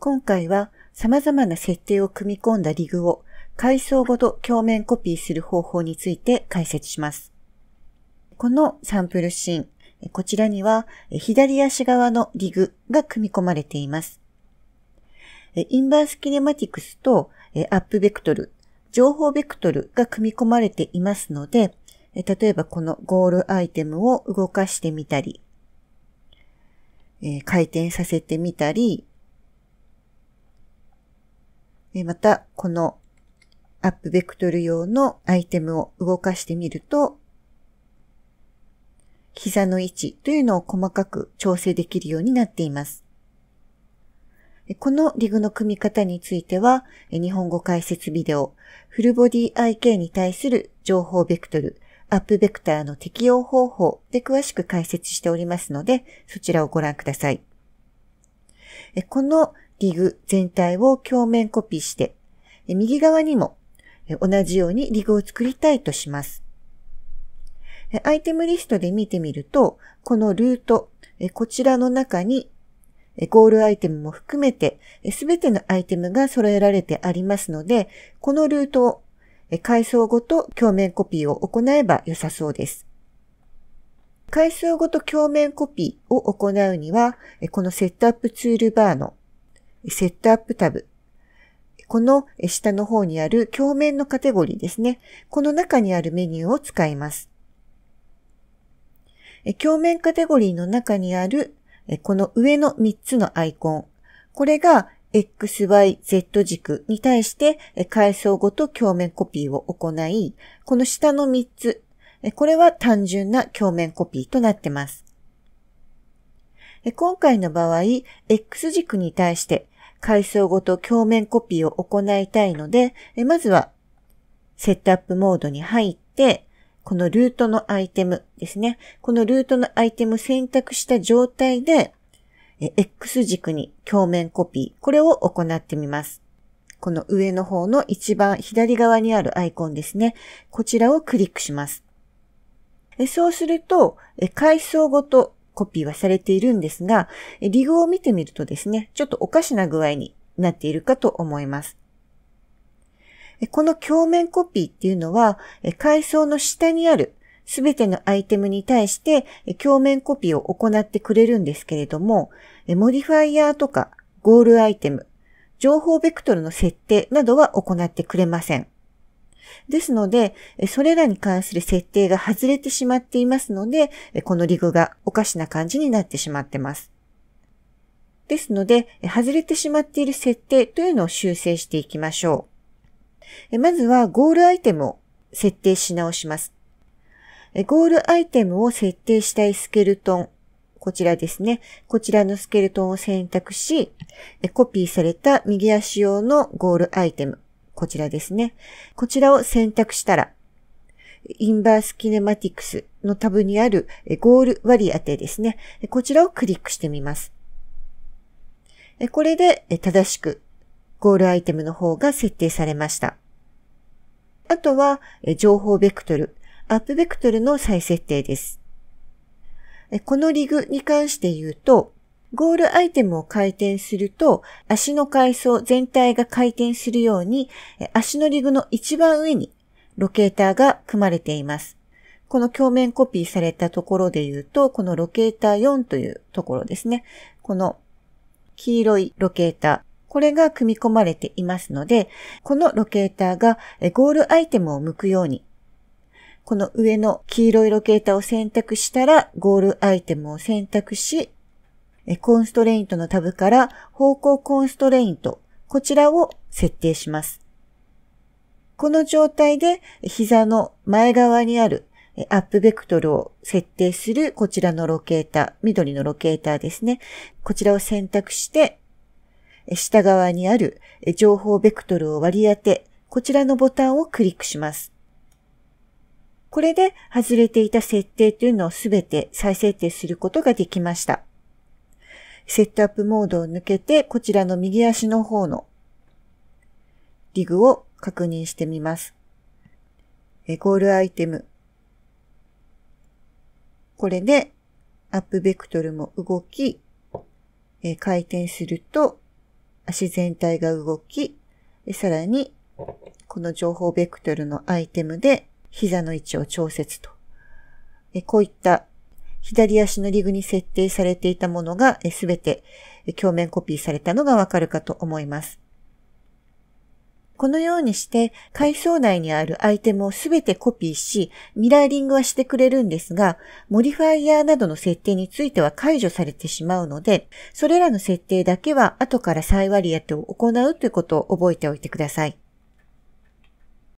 今回は様々な設定を組み込んだリグを階層ごと鏡面コピーする方法について解説します。このサンプルシーン、こちらには左足側のリグが組み込まれています。インバースキネマティクスとアップベクトル、情報ベクトルが組み込まれていますので、例えばこのゴールアイテムを動かしてみたり、回転させてみたり、また、このアップベクトル用のアイテムを動かしてみると、膝の位置というのを細かく調整できるようになっています。このリグの組み方については、日本語解説ビデオ、フルボディ IK に対する情報ベクトル、アップベクターの適用方法で詳しく解説しておりますので、そちらをご覧ください。このリグ全体を鏡面コピーして、右側にも同じようにリグを作りたいとします。アイテムリストで見てみると、このルート、こちらの中にゴールアイテムも含めて、全てのアイテムが揃えられてありますので、このルートを階層ごと鏡面コピーを行えば良さそうです。階層ごと鏡面コピーを行うには、このセットアップツールバーのセットアップタブ。この下の方にある鏡面のカテゴリーですね。この中にあるメニューを使います。鏡面カテゴリーの中にあるこの上の3つのアイコン。これが XYZ 軸に対して階層ごと鏡面コピーを行い、この下の3つ、これは単純な鏡面コピーとなってます。今回の場合、X 軸に対して階層ごと鏡面コピーを行いたいので、まずはセットアップモードに入って、このルートのアイテムですね。このルートのアイテム選択した状態で、X 軸に鏡面コピー、これを行ってみます。この上の方の一番左側にあるアイコンですね。こちらをクリックします。そうすると、階層ごとコピーはされているんですが、リグを見てみるとですね、ちょっとおかしな具合になっているかと思います。この鏡面コピーっていうのは、階層の下にあるすべてのアイテムに対して鏡面コピーを行ってくれるんですけれども、モディファイヤーとかゴールアイテム、情報ベクトルの設定などは行ってくれません。ですので、それらに関する設定が外れてしまっていますので、このリグがおかしな感じになってしまってます。ですので、外れてしまっている設定というのを修正していきましょう。まずはゴールアイテムを設定し直します。ゴールアイテムを設定したいスケルトン、こちらですね。こちらのスケルトンを選択し、コピーされた右足用のゴールアイテム、こちらですね。こちらを選択したら、インバースキネマティクスのタブにあるゴール割り当てですね。こちらをクリックしてみます。これで正しくゴールアイテムの方が設定されました。あとは情報ベクトル、アップベクトルの再設定です。このリグに関して言うと、ゴールアイテムを回転すると、足の階層全体が回転するように、足のリグの一番上にロケーターが組まれています。この鏡面コピーされたところで言うと、このロケーター4というところですね。この黄色いロケーター。これが組み込まれていますので、このロケーターがゴールアイテムを向くように、この上の黄色いロケーターを選択したら、ゴールアイテムを選択し、コンストレイントのタブから方向コンストレイント、こちらを設定します。この状態で膝の前側にあるアップベクトルを設定するこちらのロケーター、緑のロケーターですね。こちらを選択して、下側にある情報ベクトルを割り当て、こちらのボタンをクリックします。これで外れていた設定というのをすべて再設定することができました。セットアップモードを抜けて、こちらの右足の方のリグを確認してみます。えゴールアイテム。これでアップベクトルも動き、え回転すると足全体が動き、さらにこの情報ベクトルのアイテムで膝の位置を調節と。こういった左足のリグに設定されていたものがすべて鏡面コピーされたのがわかるかと思います。このようにして階層内にあるアイテムをすべてコピーし、ミラーリングはしてくれるんですが、モディファイヤーなどの設定については解除されてしまうので、それらの設定だけは後から再割り当てを行うということを覚えておいてください。